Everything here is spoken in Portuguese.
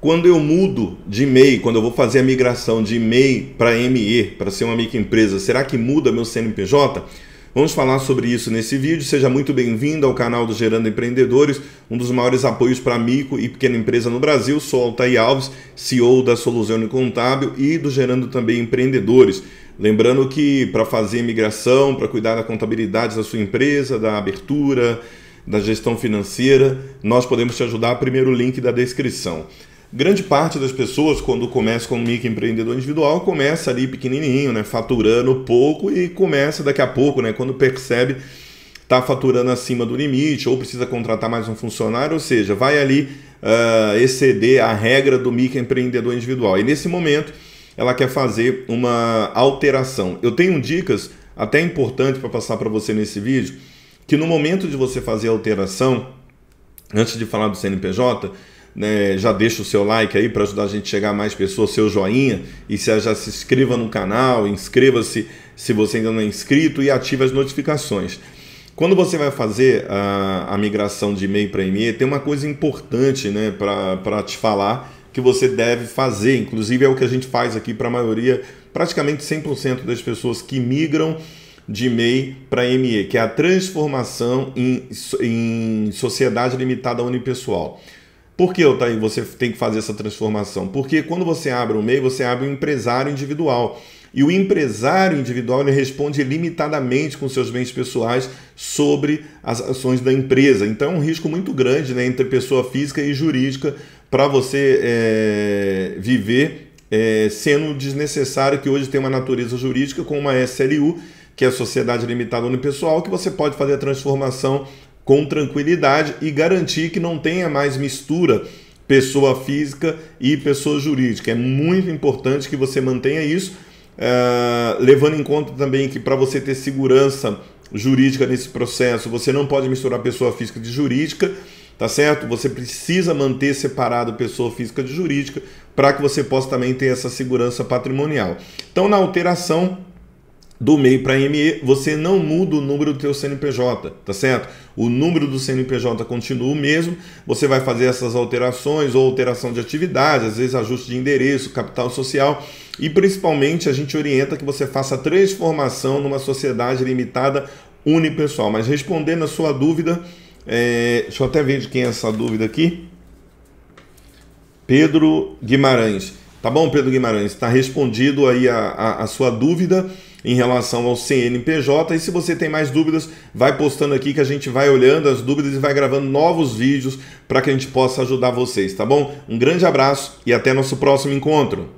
Quando eu mudo de MEI, quando eu vou fazer a migração de MEI para ME, para ser uma microempresa, será que muda meu CNPJ? Vamos falar sobre isso nesse vídeo. Seja muito bem-vindo ao canal do Gerando Empreendedores, um dos maiores apoios para micro e pequena empresa no Brasil. Sou Altair Alves, CEO da Solusione Contábil e do Gerando também Empreendedores. Lembrando que para fazer migração, para cuidar da contabilidade da sua empresa, da abertura, da gestão financeira, nós podemos te ajudar. Primeiro link da descrição. Grande parte das pessoas, quando começa como microempreendedor individual, começa ali pequenininho, né, faturando pouco e começa daqui a pouco, né, quando percebe está faturando acima do limite ou precisa contratar mais um funcionário, ou seja, vai ali uh, exceder a regra do microempreendedor individual. E nesse momento ela quer fazer uma alteração. Eu tenho dicas até importante para passar para você nesse vídeo, que no momento de você fazer a alteração, antes de falar do CNPJ, né? Já deixa o seu like aí para ajudar a gente a chegar a mais pessoas, seu joinha. E se já se inscreva no canal, inscreva-se se você ainda não é inscrito e ative as notificações. Quando você vai fazer a, a migração de e-mail para e-mail, tem uma coisa importante né, para te falar que você deve fazer. Inclusive é o que a gente faz aqui para a maioria, praticamente 100% das pessoas que migram de e-mail para ME, que é a transformação em, em sociedade limitada unipessoal. Por que, Otávio, você tem que fazer essa transformação? Porque quando você abre um MEI, você abre um empresário individual. E o empresário individual responde limitadamente com seus bens pessoais sobre as ações da empresa. Então é um risco muito grande né, entre pessoa física e jurídica para você é, viver é, sendo desnecessário que hoje tem uma natureza jurídica com uma SLU, que é a Sociedade Limitada Unipessoal, que você pode fazer a transformação com tranquilidade e garantir que não tenha mais mistura pessoa física e pessoa jurídica. É muito importante que você mantenha isso, eh, levando em conta também que para você ter segurança jurídica nesse processo, você não pode misturar pessoa física de jurídica, tá certo? Você precisa manter separado pessoa física de jurídica para que você possa também ter essa segurança patrimonial. Então, na alteração do MEI para ME, você não muda o número do teu CNPJ, tá certo? O número do CNPJ continua o mesmo, você vai fazer essas alterações ou alteração de atividade, às vezes ajuste de endereço, capital social e principalmente a gente orienta que você faça transformação numa sociedade limitada unipessoal. Mas respondendo a sua dúvida, é... deixa eu até ver de quem é essa dúvida aqui. Pedro Guimarães. Tá bom, Pedro Guimarães? Está respondido aí a, a, a sua dúvida em relação ao CNPJ. E se você tem mais dúvidas, vai postando aqui que a gente vai olhando as dúvidas e vai gravando novos vídeos para que a gente possa ajudar vocês, tá bom? Um grande abraço e até nosso próximo encontro.